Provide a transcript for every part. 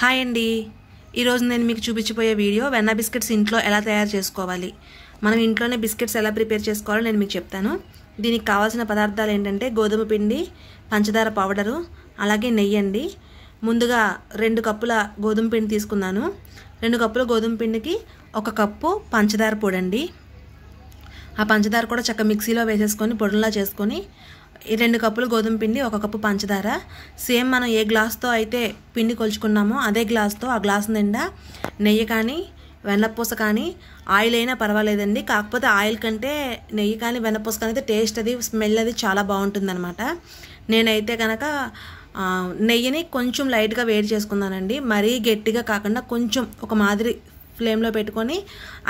hi అండి ఈరోజు నేను మీకు చూపించిపోయే వీడియో వెన్న బిస్కెట్స్ ఇంట్లో ఎలా తయారు చేసుకోవాలి మనం ఇంట్లోనే బిస్కెట్స్ ఎలా ప్రిపేర్ చేసుకోవాలో నేను మీకు చెప్తాను దీనికి కావాల్సిన పదార్థాలు ఏంటంటే గోధుమ పిండి పంచదార పౌడరు అలాగే నెయ్యి అండి ముందుగా రెండు కప్పుల గోధుమ పిండి తీసుకున్నాను రెండు కప్పుల గోధుమ పిండికి ఒక కప్పు పంచదార పొడండి ఆ పంచదార కూడా చక్క మిక్సీలో వేసేసుకొని పొడులా చేసుకొని రెండు కప్పులు గోధుమ పిండి ఒక కప్పు పంచదార సేమ్ మనం ఏ గ్లాస్తో అయితే పిండి కొలుచుకున్నామో అదే గ్లాస్తో ఆ గ్లాస్ నిండా నెయ్యి కానీ వెన్నపూస కానీ ఆయిల్ అయినా పర్వాలేదండి కాకపోతే ఆయిల్ కంటే నెయ్యి కానీ వెన్నపూస కానీ అయితే టేస్ట్ అది స్మెల్ అది చాలా బాగుంటుంది అనమాట నేనైతే కనుక నెయ్యిని కొంచెం లైట్గా వేడి చేసుకున్నానండి మరీ గట్టిగా కాకుండా కొంచెం ఒక మాదిరి ఫ్లేమ్లో పెట్టుకొని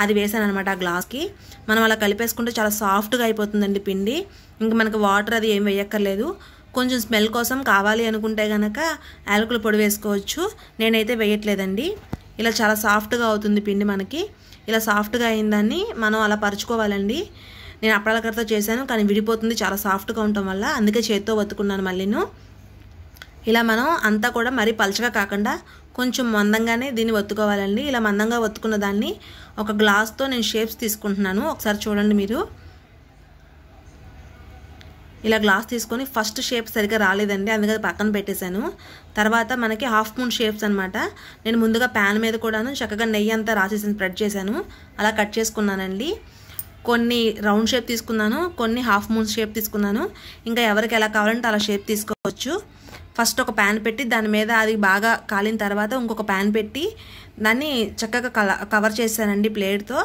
అది వేసాను అనమాట ఆ గ్లాస్కి మనం అలా కలిపేసుకుంటే చాలా సాఫ్ట్గా అయిపోతుందండి పిండి ఇంకా మనకు వాటర్ అది ఏం వేయక్కర్లేదు కొంచెం స్మెల్ కోసం కావాలి అనుకుంటే కనుక యాలకుల పొడి వేసుకోవచ్చు నేనైతే వేయట్లేదండి ఇలా చాలా సాఫ్ట్గా అవుతుంది పిండి మనకి ఇలా సాఫ్ట్గా అయిందని మనం అలా పరుచుకోవాలండి నేను అప్పడాల కర్రతో చేశాను కానీ విడిపోతుంది చాలా సాఫ్ట్గా ఉండటం వల్ల అందుకే చేత్తో వత్తుకున్నాను మళ్ళీను ఇలా మనం అంతా కూడా మరీ పలచగా కాకుండా కొంచెం మందంగానే దీన్ని ఒత్తుకోవాలండి ఇలా మందంగా ఒత్తుకున్న దాన్ని ఒక గ్లాస్తో నేను షేప్స్ తీసుకుంటున్నాను ఒకసారి చూడండి మీరు ఇలా గ్లాస్ తీసుకొని ఫస్ట్ షేప్ సరిగ్గా రాలేదండి అందుకని పక్కన పెట్టేశాను తర్వాత మనకి హాఫ్ మూన్ షేప్స్ అనమాట నేను ముందుగా ప్యాన్ మీద కూడాను చక్కగా నెయ్యి అంతా రాసేసాను స్ప్రెడ్ చేశాను అలా కట్ చేసుకున్నానండి కొన్ని రౌండ్ షేప్ తీసుకున్నాను కొన్ని హాఫ్ మూన్ షేప్ తీసుకున్నాను ఇంకా ఎవరికి ఎలా కావాలంటే అలా షేప్ తీసుకోవచ్చు ఫస్ట్ ఒక ప్యాన్ పెట్టి దాని మీద అది బాగా కాలిన తర్వాత ఇంకొక ప్యాన్ పెట్టి దాన్ని చక్కగా కల కవర్ చేశానండి ప్లేట్తో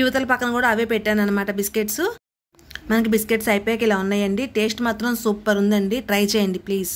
యువతల పక్కన కూడా అవే పెట్టాను అనమాట బిస్కెట్స్ మనకి బిస్కెట్స్ అయిపోయాక ఇలా ఉన్నాయండి టేస్ట్ మాత్రం సూపర్ ఉందండి ట్రై చేయండి ప్లీజ్